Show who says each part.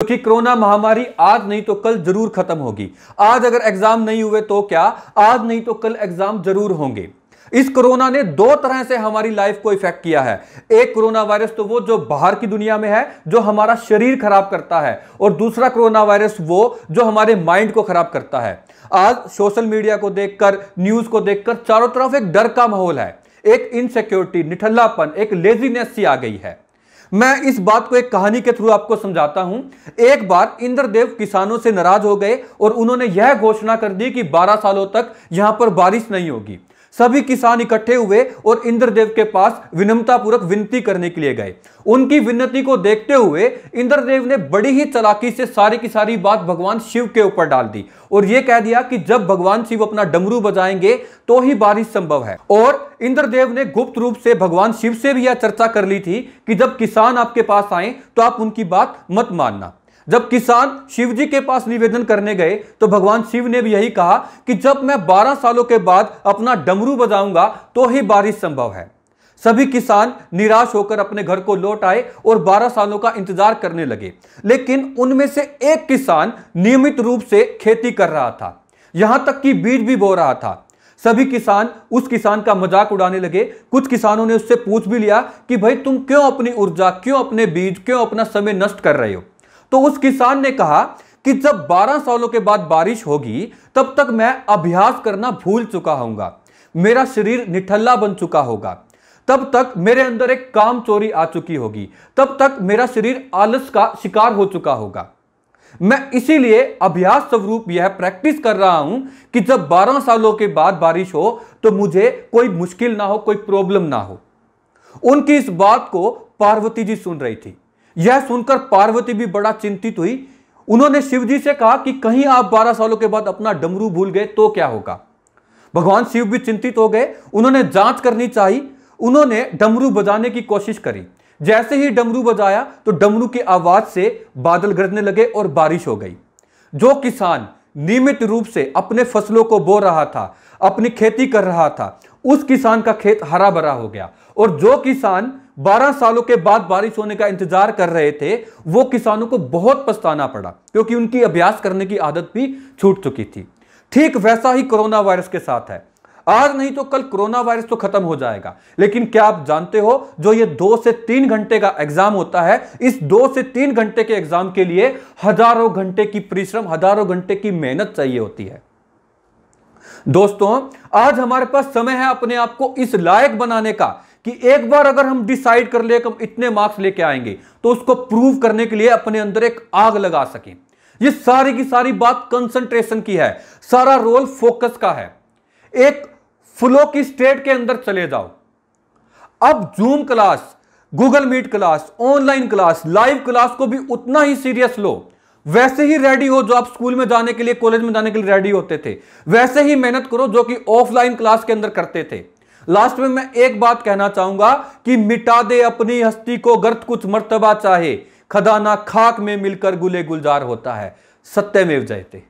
Speaker 1: क्योंकि तो कोरोना महामारी आज नहीं तो कल जरूर खत्म होगी आज अगर एग्जाम नहीं हुए तो क्या आज नहीं तो कल एग्जाम जरूर होंगे इस कोरोना ने दो तरह से हमारी लाइफ को इफेक्ट किया है एक कोरोना वायरस तो वो जो बाहर की दुनिया में है जो हमारा शरीर खराब करता है और दूसरा कोरोना वायरस वो जो हमारे माइंड को खराब करता है आज सोशल मीडिया को देखकर न्यूज को देखकर चारों तरफ एक डर का माहौल है एक इनसेक्योरिटी निठल्लापन एक लेजीनेस सी आ गई है मैं इस बात को एक कहानी के थ्रू आपको समझाता हूं एक बार इंद्रदेव किसानों से नाराज हो गए और उन्होंने यह घोषणा कर दी कि 12 सालों तक यहां पर बारिश नहीं होगी सभी किसान इकट्ठे हुए और इंद्रदेव के पास विनम्रतापूर्वक विनती करने के लिए गए उनकी विनती को देखते हुए इंद्रदेव ने बड़ी ही चलाकी से सारी की सारी बात भगवान शिव के ऊपर डाल दी और यह कह दिया कि जब भगवान शिव अपना डमरू बजाएंगे तो ही बारिश संभव है और इंद्रदेव ने गुप्त रूप से भगवान शिव से भी यह चर्चा कर ली थी कि जब किसान आपके पास आए तो आप उनकी बात मत मानना जब किसान शिव जी के पास निवेदन करने गए तो भगवान शिव ने भी यही कहा कि जब मैं 12 सालों के बाद अपना डमरू बजाऊंगा तो ही बारिश संभव है सभी किसान निराश होकर अपने घर को लौट आए और 12 सालों का इंतजार करने लगे लेकिन उनमें से एक किसान नियमित रूप से खेती कर रहा था यहां तक कि बीज भी बो रहा था सभी किसान उस किसान का मजाक उड़ाने लगे कुछ किसानों ने उससे पूछ भी लिया कि भाई तुम क्यों अपनी ऊर्जा क्यों अपने बीज क्यों अपना समय नष्ट कर रहे हो तो उस किसान ने कहा कि जब 12 सालों के बाद बारिश होगी तब तक मैं अभ्यास करना भूल चुका होगा मेरा शरीर निठल्ला बन चुका होगा तब तक मेरे अंदर एक काम चोरी आ चुकी होगी तब तक मेरा शरीर आलस का शिकार हो चुका होगा मैं इसीलिए अभ्यास स्वरूप यह प्रैक्टिस कर रहा हूं कि जब 12 सालों के बाद बारिश हो तो मुझे कोई मुश्किल ना हो कोई प्रॉब्लम ना हो उनकी इस बात को पार्वती जी सुन रही थी यह सुनकर पार्वती भी बड़ा चिंतित हुई उन्होंने शिवजी से कहा कि कहीं आप 12 सालों के बाद अपना डमरू भूल गए तो क्या होगा भगवान शिव भी चिंतित हो गए उन्होंने जांच करनी चाहिए उन्होंने डमरू बजाने की कोशिश करी जैसे ही डमरू बजाया तो डमरू की आवाज से बादल गरजने लगे और बारिश हो गई जो किसान नियमित रूप से अपने फसलों को बो रहा था अपनी खेती कर रहा था उस किसान का खेत हरा भरा हो गया और जो किसान 12 सालों के बाद बारिश होने का इंतजार कर रहे थे वो किसानों को बहुत पछताना पड़ा क्योंकि उनकी अभ्यास करने की आदत भी छूट चुकी थी ठीक वैसा ही कोरोना वायरस के साथ है आज नहीं तो कल कोरोना वायरस तो खत्म हो जाएगा लेकिन क्या आप जानते हो जो ये दो से तीन घंटे का एग्जाम होता है इस दो से तीन घंटे के एग्जाम के लिए हजारों घंटे की परिश्रम हजारों घंटे की मेहनत चाहिए होती है दोस्तों आज हमारे पास समय है अपने आप को इस लायक बनाने का कि एक बार अगर हम डिसाइड कर ले कि हम इतने मार्क्स लेके आएंगे तो उसको प्रूव करने के लिए अपने अंदर एक आग लगा सकें ये सारी की सारी बात कंसंट्रेशन की है सारा रोल फोकस का है एक फ्लो की स्टेट के अंदर चले जाओ अब Zoom class Google Meet class online class live class को भी उतना ही सीरियस लो वैसे ही रेडी हो जो आप स्कूल में जाने के लिए कॉलेज में जाने के लिए रेडी होते थे वैसे ही मेहनत करो जो कि ऑफलाइन क्लास के अंदर करते थे लास्ट में मैं एक बात कहना चाहूंगा कि मिटा दे अपनी हस्ती को गर्त कुछ मर्तबा चाहे खदाना खाक में मिलकर गुले गुलजार होता है सत्य में जयते